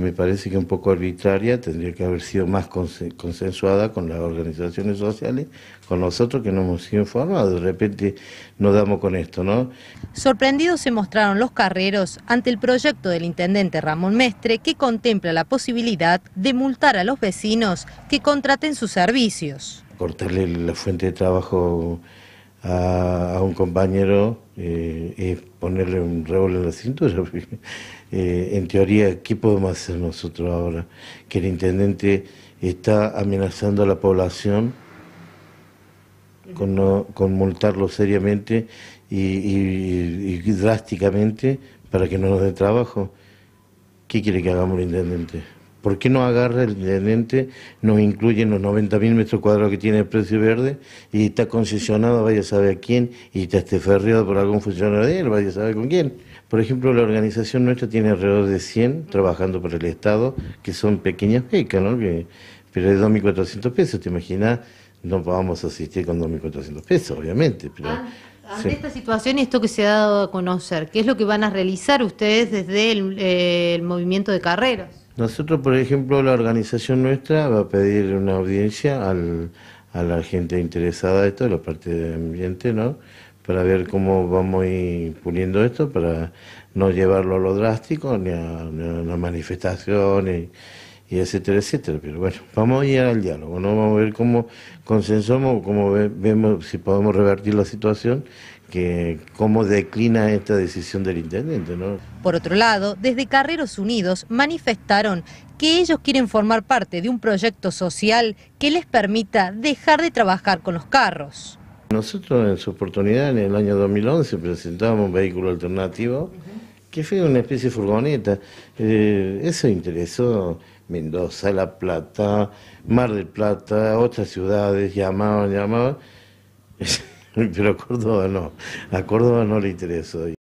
me parece que un poco arbitraria, tendría que haber sido más consensuada con las organizaciones sociales, con nosotros que no hemos sido informados. De repente nos damos con esto, ¿no? Sorprendidos se mostraron los carreros ante el proyecto del intendente Ramón Mestre que contempla la posibilidad de multar a los vecinos que contraten sus servicios. Cortarle la fuente de trabajo a, un compañero y ponerle un revólver en la cintura. Eh, en teoría, ¿qué podemos hacer nosotros ahora? Que el intendente está amenazando a la población con, con multarlo seriamente y, y drásticamente para que no nos dé trabajo. ¿Qué quiere que hagamos el intendente? ¿Por qué no agarra el, teniente, nos incluye en los 90.000 metros cuadrados que tiene el precio verde y está concesionado, vaya a saber a quién, y está esteferreado por algún funcionario de él, vaya a saber con quién? Por ejemplo, la organización nuestra tiene alrededor de 100 trabajando por el Estado, que son pequeñas becas, ¿no? pero es 2.400 pesos, ¿te imaginas? No vamos a asistir con 2.400 pesos, obviamente, pero... Ante esta situación y esto que se ha dado a conocer, ¿qué es lo que van a realizar ustedes desde el, eh, el movimiento de carreras? Nosotros, por ejemplo, la organización nuestra va a pedir una audiencia a la gente interesada de esto, de la parte de ambiente, ¿no? Para ver cómo vamos a ir puliendo esto, para no llevarlo a lo drástico, ni a, una manifestaciones, y, etcétera, etcétera. Pero bueno, vamos a ir al diálogo, ¿no? Vamos a ver cómo consensuamos, cómo vemos si podemos revertir la situación que cómo declina esta decisión del intendente. ¿no? Por otro lado, desde Carreros Unidos manifestaron que ellos quieren formar parte de un proyecto social que les permita dejar de trabajar con los carros. Nosotros en su oportunidad, en el año 2011, presentamos un vehículo alternativo que fue una especie de furgoneta. Eh, eso interesó Mendoza, La Plata, Mar del Plata, otras ciudades, llamaban, llamaban. Pero a Córdoba no, a Córdoba no le hoy.